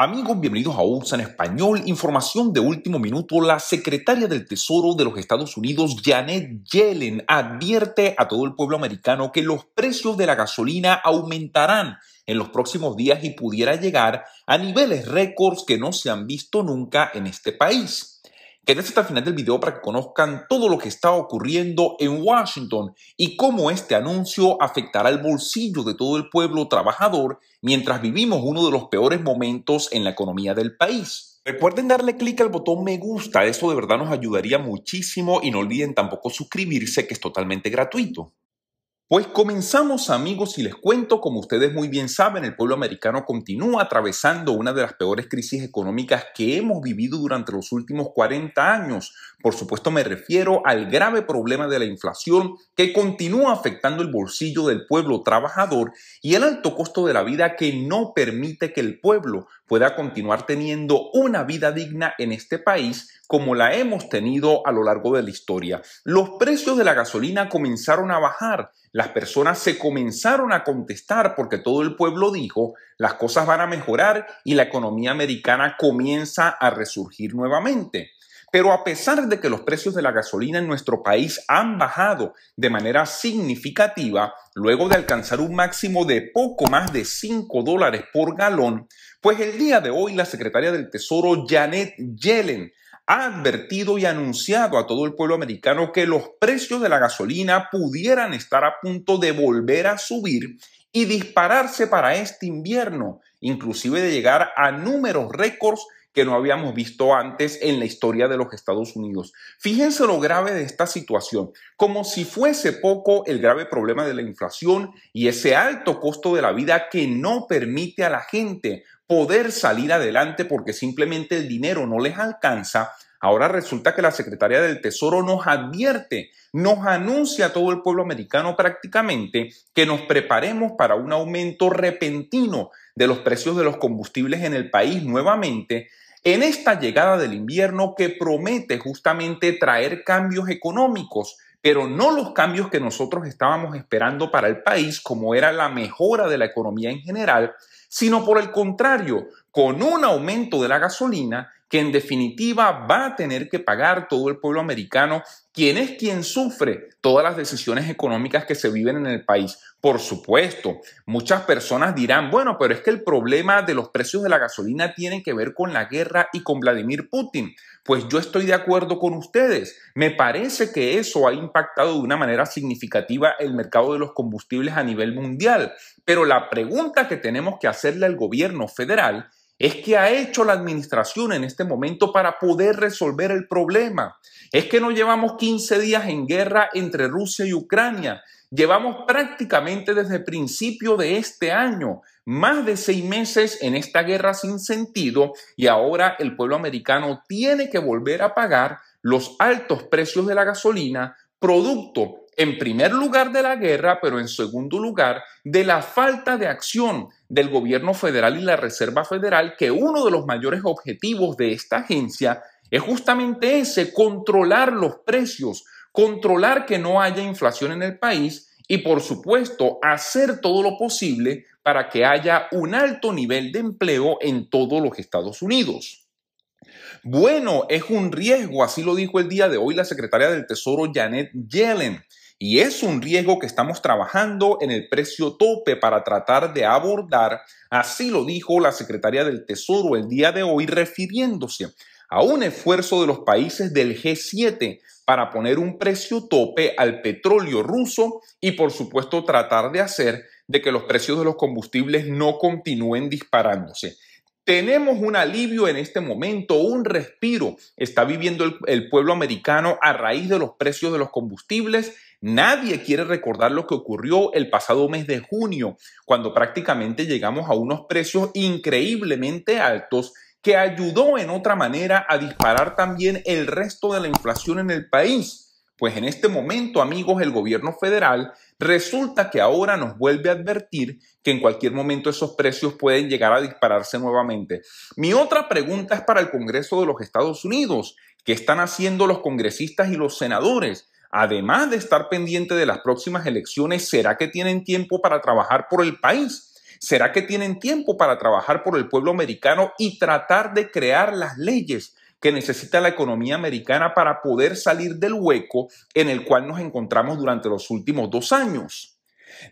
Amigos, bienvenidos a USA en español. Información de último minuto. La secretaria del Tesoro de los Estados Unidos, Janet Yellen, advierte a todo el pueblo americano que los precios de la gasolina aumentarán en los próximos días y pudiera llegar a niveles récords que no se han visto nunca en este país. Quédense hasta el final del video para que conozcan todo lo que está ocurriendo en Washington y cómo este anuncio afectará el bolsillo de todo el pueblo trabajador mientras vivimos uno de los peores momentos en la economía del país. Recuerden darle clic al botón me gusta, eso de verdad nos ayudaría muchísimo y no olviden tampoco suscribirse que es totalmente gratuito. Pues comenzamos amigos y les cuento, como ustedes muy bien saben, el pueblo americano continúa atravesando una de las peores crisis económicas que hemos vivido durante los últimos 40 años. Por supuesto me refiero al grave problema de la inflación que continúa afectando el bolsillo del pueblo trabajador y el alto costo de la vida que no permite que el pueblo pueda continuar teniendo una vida digna en este país como la hemos tenido a lo largo de la historia. Los precios de la gasolina comenzaron a bajar las personas se comenzaron a contestar porque todo el pueblo dijo, las cosas van a mejorar y la economía americana comienza a resurgir nuevamente. Pero a pesar de que los precios de la gasolina en nuestro país han bajado de manera significativa, luego de alcanzar un máximo de poco más de 5 dólares por galón, pues el día de hoy la secretaria del Tesoro Janet Yellen ha advertido y anunciado a todo el pueblo americano que los precios de la gasolina pudieran estar a punto de volver a subir y dispararse para este invierno, inclusive de llegar a números récords que no habíamos visto antes en la historia de los Estados Unidos. Fíjense lo grave de esta situación, como si fuese poco el grave problema de la inflación y ese alto costo de la vida que no permite a la gente poder salir adelante porque simplemente el dinero no les alcanza, ahora resulta que la Secretaría del Tesoro nos advierte, nos anuncia a todo el pueblo americano prácticamente que nos preparemos para un aumento repentino de los precios de los combustibles en el país nuevamente en esta llegada del invierno que promete justamente traer cambios económicos pero no los cambios que nosotros estábamos esperando para el país, como era la mejora de la economía en general, sino por el contrario, con un aumento de la gasolina que en definitiva va a tener que pagar todo el pueblo americano, quien es quien sufre todas las decisiones económicas que se viven en el país. Por supuesto, muchas personas dirán, bueno, pero es que el problema de los precios de la gasolina tiene que ver con la guerra y con Vladimir Putin. Pues yo estoy de acuerdo con ustedes. Me parece que eso ha impactado de una manera significativa el mercado de los combustibles a nivel mundial. Pero la pregunta que tenemos que hacerle al gobierno federal es que ha hecho la administración en este momento para poder resolver el problema. Es que no llevamos 15 días en guerra entre Rusia y Ucrania. Llevamos prácticamente desde el principio de este año más de seis meses en esta guerra sin sentido y ahora el pueblo americano tiene que volver a pagar los altos precios de la gasolina, producto en primer lugar de la guerra, pero en segundo lugar de la falta de acción del gobierno federal y la Reserva Federal, que uno de los mayores objetivos de esta agencia es justamente ese, controlar los precios, controlar que no haya inflación en el país y, por supuesto, hacer todo lo posible para que haya un alto nivel de empleo en todos los Estados Unidos. Bueno, es un riesgo, así lo dijo el día de hoy la secretaria del Tesoro Janet Yellen. Y es un riesgo que estamos trabajando en el precio tope para tratar de abordar, así lo dijo la secretaria del Tesoro el día de hoy, refiriéndose a un esfuerzo de los países del G7 para poner un precio tope al petróleo ruso y por supuesto tratar de hacer de que los precios de los combustibles no continúen disparándose. Tenemos un alivio en este momento, un respiro está viviendo el, el pueblo americano a raíz de los precios de los combustibles Nadie quiere recordar lo que ocurrió el pasado mes de junio, cuando prácticamente llegamos a unos precios increíblemente altos que ayudó en otra manera a disparar también el resto de la inflación en el país. Pues en este momento, amigos, el gobierno federal resulta que ahora nos vuelve a advertir que en cualquier momento esos precios pueden llegar a dispararse nuevamente. Mi otra pregunta es para el Congreso de los Estados Unidos. ¿Qué están haciendo los congresistas y los senadores? además de estar pendiente de las próximas elecciones, ¿será que tienen tiempo para trabajar por el país? ¿Será que tienen tiempo para trabajar por el pueblo americano y tratar de crear las leyes que necesita la economía americana para poder salir del hueco en el cual nos encontramos durante los últimos dos años?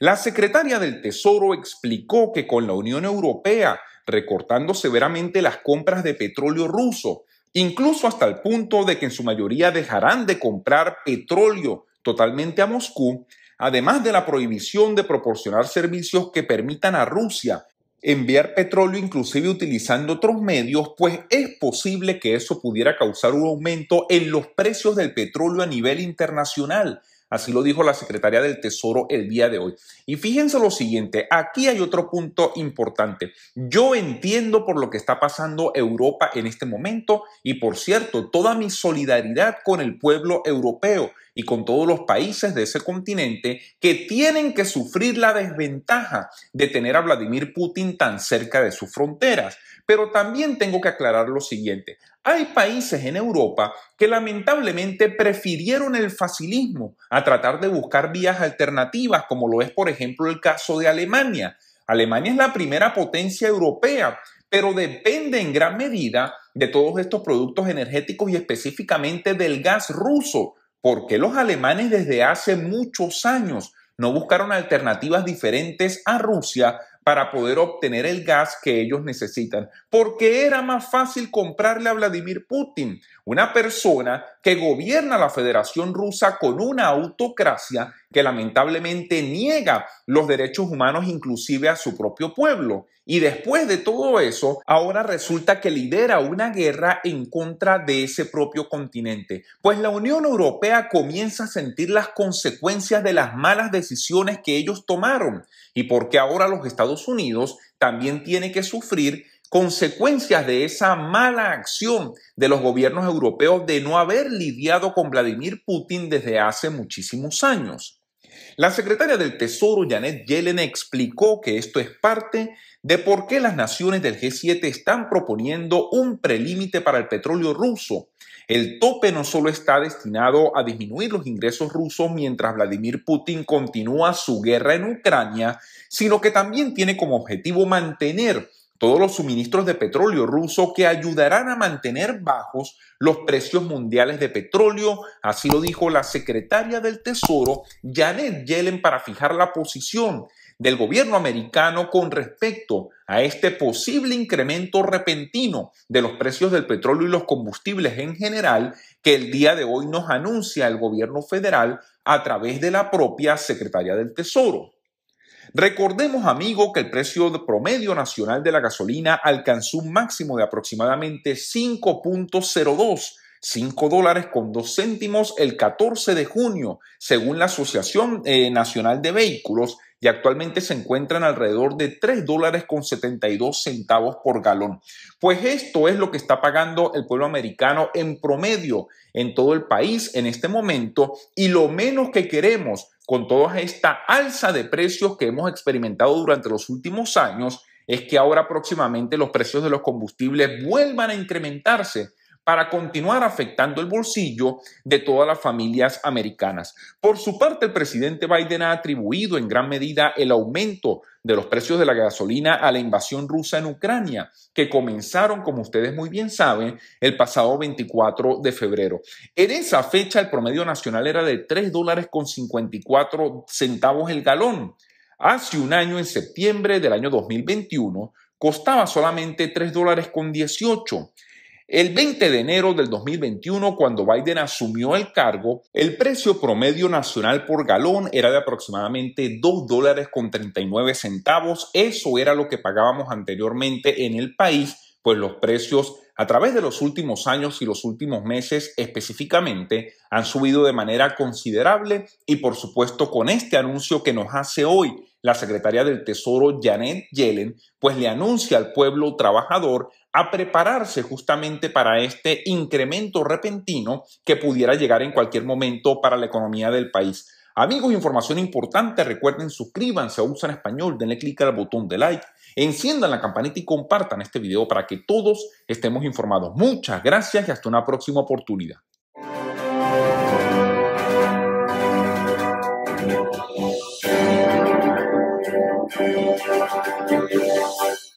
La secretaria del Tesoro explicó que con la Unión Europea recortando severamente las compras de petróleo ruso, incluso hasta el punto de que en su mayoría dejarán de comprar petróleo totalmente a Moscú, además de la prohibición de proporcionar servicios que permitan a Rusia enviar petróleo inclusive utilizando otros medios, pues es posible que eso pudiera causar un aumento en los precios del petróleo a nivel internacional, Así lo dijo la secretaria del Tesoro el día de hoy. Y fíjense lo siguiente, aquí hay otro punto importante. Yo entiendo por lo que está pasando Europa en este momento y por cierto, toda mi solidaridad con el pueblo europeo y con todos los países de ese continente que tienen que sufrir la desventaja de tener a Vladimir Putin tan cerca de sus fronteras. Pero también tengo que aclarar lo siguiente. Hay países en Europa que lamentablemente prefirieron el facilismo a tratar de buscar vías alternativas, como lo es, por ejemplo, el caso de Alemania. Alemania es la primera potencia europea, pero depende en gran medida de todos estos productos energéticos y específicamente del gas ruso, porque los alemanes desde hace muchos años no buscaron alternativas diferentes a Rusia para poder obtener el gas que ellos necesitan, porque era más fácil comprarle a Vladimir Putin, una persona que gobierna la Federación Rusa con una autocracia que lamentablemente niega los derechos humanos inclusive a su propio pueblo. Y después de todo eso, ahora resulta que lidera una guerra en contra de ese propio continente. Pues la Unión Europea comienza a sentir las consecuencias de las malas decisiones que ellos tomaron y porque ahora los Estados Estados Unidos también tiene que sufrir consecuencias de esa mala acción de los gobiernos europeos de no haber lidiado con Vladimir Putin desde hace muchísimos años. La secretaria del Tesoro, Janet Yellen, explicó que esto es parte de por qué las naciones del G7 están proponiendo un prelímite para el petróleo ruso. El tope no solo está destinado a disminuir los ingresos rusos mientras Vladimir Putin continúa su guerra en Ucrania, sino que también tiene como objetivo mantener todos los suministros de petróleo ruso que ayudarán a mantener bajos los precios mundiales de petróleo, así lo dijo la secretaria del Tesoro, Janet Yellen, para fijar la posición del gobierno americano con respecto a este posible incremento repentino de los precios del petróleo y los combustibles en general que el día de hoy nos anuncia el gobierno federal a través de la propia secretaria del Tesoro. Recordemos, amigo, que el precio promedio nacional de la gasolina alcanzó un máximo de aproximadamente 5.02 5 dólares con 2 céntimos el 14 de junio, según la Asociación eh, Nacional de Vehículos, y actualmente se encuentran alrededor de 3 dólares con 72 centavos por galón. Pues esto es lo que está pagando el pueblo americano en promedio en todo el país en este momento y lo menos que queremos con toda esta alza de precios que hemos experimentado durante los últimos años es que ahora próximamente los precios de los combustibles vuelvan a incrementarse para continuar afectando el bolsillo de todas las familias americanas. Por su parte, el presidente Biden ha atribuido en gran medida el aumento de los precios de la gasolina a la invasión rusa en Ucrania, que comenzaron, como ustedes muy bien saben, el pasado 24 de febrero. En esa fecha, el promedio nacional era de $3.54 dólares con 54 centavos el galón. Hace un año, en septiembre del año 2021, costaba solamente $3.18. dólares con 18. El 20 de enero del 2021, cuando Biden asumió el cargo, el precio promedio nacional por galón era de aproximadamente 2 dólares con 39 centavos. Eso era lo que pagábamos anteriormente en el país, pues los precios a través de los últimos años y los últimos meses específicamente han subido de manera considerable y por supuesto con este anuncio que nos hace hoy la secretaria del Tesoro Janet Yellen, pues le anuncia al pueblo trabajador a prepararse justamente para este incremento repentino que pudiera llegar en cualquier momento para la economía del país. Amigos, información importante, recuerden suscríbanse a Usan Español, denle clic al botón de like, enciendan la campanita y compartan este video para que todos estemos informados. Muchas gracias y hasta una próxima oportunidad.